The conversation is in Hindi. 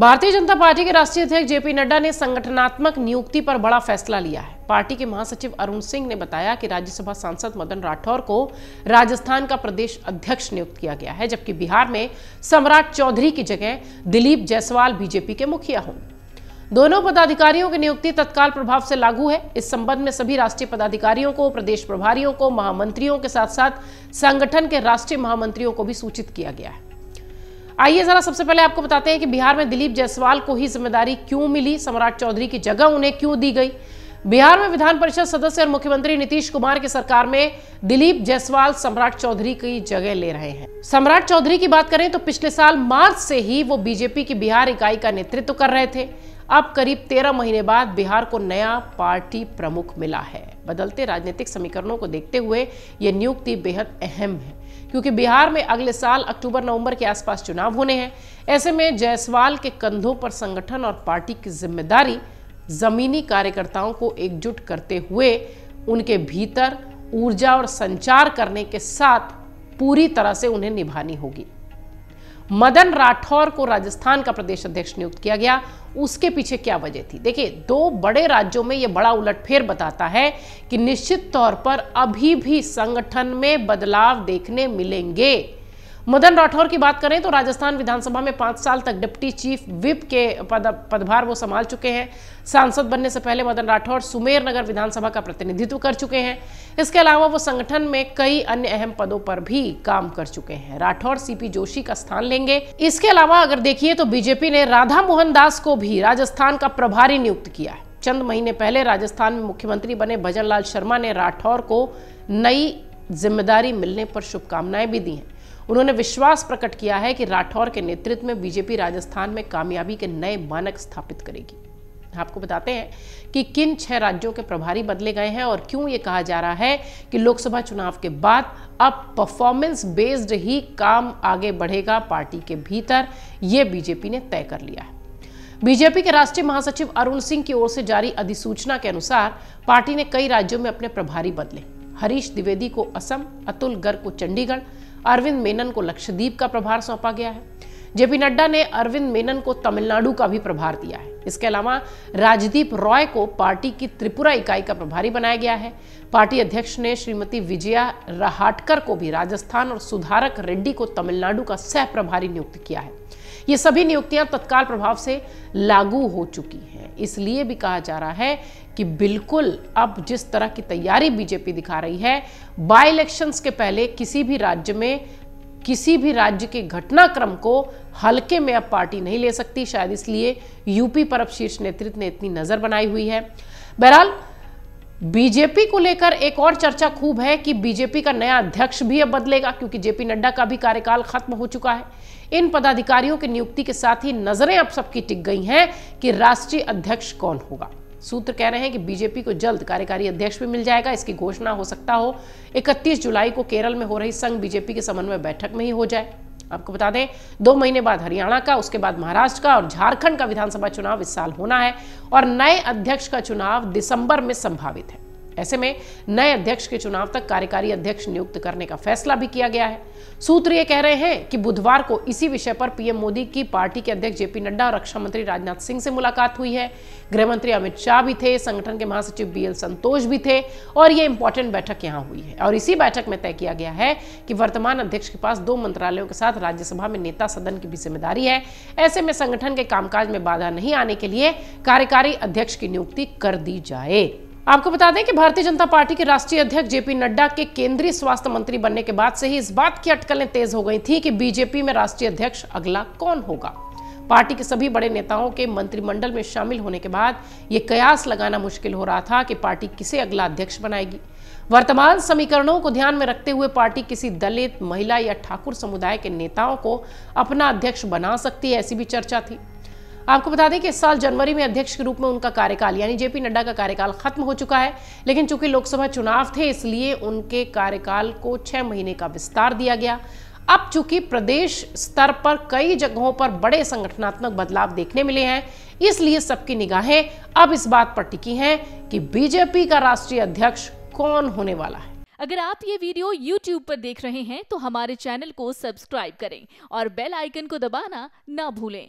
भारतीय जनता पार्टी के राष्ट्रीय अध्यक्ष जेपी नड्डा ने संगठनात्मक नियुक्ति पर बड़ा फैसला लिया है पार्टी के महासचिव अरुण सिंह ने बताया कि राज्यसभा सांसद मदन राठौर को राजस्थान का प्रदेश अध्यक्ष नियुक्त किया गया है जबकि बिहार में सम्राट चौधरी की जगह दिलीप जायसवाल बीजेपी के मुखिया होंगे दोनों पदाधिकारियों की नियुक्ति तत्काल प्रभाव से लागू है इस संबंध में सभी राष्ट्रीय पदाधिकारियों को प्रदेश प्रभारियों को महामंत्रियों के साथ साथ संगठन के राष्ट्रीय महामंत्रियों को भी सूचित किया गया है आइए जरा सबसे पहले आपको बताते हैं कि बिहार में दिलीप जायसवाल को ही जिम्मेदारी क्यों मिली सम्राट चौधरी की जगह उन्हें क्यों दी गई बिहार में विधान परिषद सदस्य और मुख्यमंत्री नीतीश कुमार की सरकार में दिलीप जायसवाल सम्राट चौधरी की जगह ले रहे हैं सम्राट चौधरी की बात करें तो पिछले साल मार्च से ही वो बीजेपी की बिहार इकाई का नेतृत्व कर रहे थे अब करीब तेरह महीने बाद बिहार को नया पार्टी प्रमुख मिला है बदलते राजनीतिक समीकरणों को देखते हुए ये नियुक्ति बेहद अहम है क्योंकि बिहार में अगले साल अक्टूबर नवंबर के आसपास चुनाव होने हैं ऐसे में जायसवाल के कंधों पर संगठन और पार्टी की जिम्मेदारी जमीनी कार्यकर्ताओं को एकजुट करते हुए उनके भीतर ऊर्जा और संचार करने के साथ पूरी तरह से उन्हें निभानी होगी मदन राठौर को राजस्थान का प्रदेश अध्यक्ष नियुक्त किया गया उसके पीछे क्या वजह थी देखिए दो बड़े राज्यों में यह बड़ा उलटफेर बताता है कि निश्चित तौर पर अभी भी संगठन में बदलाव देखने मिलेंगे मदन राठौर की बात करें तो राजस्थान विधानसभा में पांच साल तक डिप्टी चीफ विप के पद पदभार वो संभाल चुके हैं सांसद बनने से पहले मदन राठौर सुमेर नगर विधानसभा का प्रतिनिधित्व कर चुके हैं इसके अलावा वो संगठन में कई अन्य अहम पदों पर भी काम कर चुके हैं राठौर सीपी जोशी का स्थान लेंगे इसके अलावा अगर देखिए तो बीजेपी ने राधा मोहन दास को भी राजस्थान का प्रभारी नियुक्त किया है चंद महीने पहले राजस्थान में मुख्यमंत्री बने भजन लाल शर्मा ने राठौर को नई जिम्मेदारी मिलने पर शुभकामनाएं भी दी हैं उन्होंने विश्वास प्रकट किया है कि राठौर के नेतृत्व में बीजेपी राजस्थान में कामयाबी के नए मानक स्थापित करेगी आपको बताते हैं कि किन छह राज्यों के प्रभारी बदले गए हैं और क्यों यह कहा जा रहा है कि लोकसभा चुनाव के बाद अब परफॉर्मेंस बेस्ड ही काम आगे बढ़ेगा पार्टी के भीतर यह बीजेपी ने तय कर लिया है बीजेपी के राष्ट्रीय महासचिव अरुण सिंह की ओर से जारी अधिसूचना के अनुसार पार्टी ने कई राज्यों में अपने प्रभारी बदले हरीश द्विवेदी को असम अतुल गर्ग को चंडीगढ़ अरविंद मेनन को लक्षद्वीप का प्रभार सौंपा गया है जेपी नड्डा ने अरविंद मेनन को तमिलनाडु का भी प्रभार दिया है इसके अलावा राजदीप रॉय को पार्टी की त्रिपुरा इकाई का प्रभारी बनाया गया है पार्टी अध्यक्ष ने श्रीमती विजया रहाटकर को भी राजस्थान और सुधारक रेड्डी को तमिलनाडु का सह प्रभारी नियुक्त किया है ये सभी नियुक्तियां तत्काल प्रभाव से लागू हो चुकी हैं इसलिए भी कहा जा रहा है कि बिल्कुल अब जिस तरह की तैयारी बीजेपी दिखा रही है बाय इलेक्शंस के पहले किसी भी राज्य में किसी भी राज्य के घटनाक्रम को हल्के में अब पार्टी नहीं ले सकती शायद इसलिए यूपी पर अब शीर्ष नेतृत्व ने इतनी नज़र बनाई हुई है बहरहाल बीजेपी को लेकर एक और चर्चा खूब है कि बीजेपी का नया अध्यक्ष भी अब बदलेगा क्योंकि जेपी नड्डा का भी कार्यकाल खत्म हो चुका है इन पदाधिकारियों की नियुक्ति के साथ ही नजरें अब सबकी टिक गई हैं कि राष्ट्रीय अध्यक्ष कौन होगा सूत्र कह रहे हैं कि बीजेपी को जल्द कार्यकारी अध्यक्ष भी मिल जाएगा इसकी घोषणा हो सकता हो 31 जुलाई को केरल में हो रही संघ बीजेपी के समन्वय बैठक में ही हो जाए आपको बता दें दो महीने बाद हरियाणा का उसके बाद महाराष्ट्र का और झारखंड का विधानसभा चुनाव इस साल होना है और नए अध्यक्ष का चुनाव दिसंबर में संभावित है ऐसे में नए अध्यक्ष के चुनाव तक कार्यकारी अध्यक्ष नियुक्त करने का फैसला भी किया गया है सूत्र ये कह रहे हैं कि बुधवार को इसी विषय पर पीएम मोदी की पार्टी के अध्यक्ष जेपी नड्डा और रक्षा मंत्री राजनाथ सिंह से मुलाकात हुई है गृह मंत्री अमित शाह भी थे संगठन के महासचिव बी एल संतोष भी थे और ये इंपॉर्टेंट बैठक यहाँ हुई है और इसी बैठक में तय किया गया है कि वर्तमान अध्यक्ष के पास दो मंत्रालयों के साथ राज्यसभा में नेता सदन की भी जिम्मेदारी है ऐसे में संगठन के कामकाज में बाधा नहीं आने के लिए कार्यकारी अध्यक्ष की नियुक्ति कर दी जाए आपको बता दें कि भारतीय जनता पार्टी के राष्ट्रीय अध्यक्ष जेपी नड्डा के केंद्रीय स्वास्थ्य मंत्री बनने के बाद से ही इस बात की अटकलें तेज हो गई थी कि बीजेपी में राष्ट्रीय अध्यक्ष अगला कौन होगा पार्टी के सभी बड़े नेताओं के मंत्रिमंडल में शामिल होने के बाद ये कयास लगाना मुश्किल हो रहा था कि पार्टी किसे अगला अध्यक्ष बनाएगी वर्तमान समीकरणों को ध्यान में रखते हुए पार्टी किसी दलित महिला या ठाकुर समुदाय के नेताओं को अपना अध्यक्ष बना सकती है ऐसी भी चर्चा थी आपको बता दें कि इस साल जनवरी में अध्यक्ष के रूप में उनका कार्यकाल यानी जेपी नड्डा का कार्यकाल खत्म हो चुका है लेकिन चूंकि लोकसभा चुनाव थे इसलिए उनके कार्यकाल को छह महीने का विस्तार दिया गया अब चूंकि प्रदेश स्तर पर कई जगहों पर बड़े संगठनात्मक बदलाव देखने मिले हैं इसलिए सबकी निगाहें अब इस बात पर टिकी हैं कि बीजेपी का राष्ट्रीय अध्यक्ष कौन होने वाला है अगर आप ये वीडियो YouTube पर देख रहे हैं तो हमारे चैनल को सब्सक्राइब करें और बेल आइकन को दबाना ना भूलें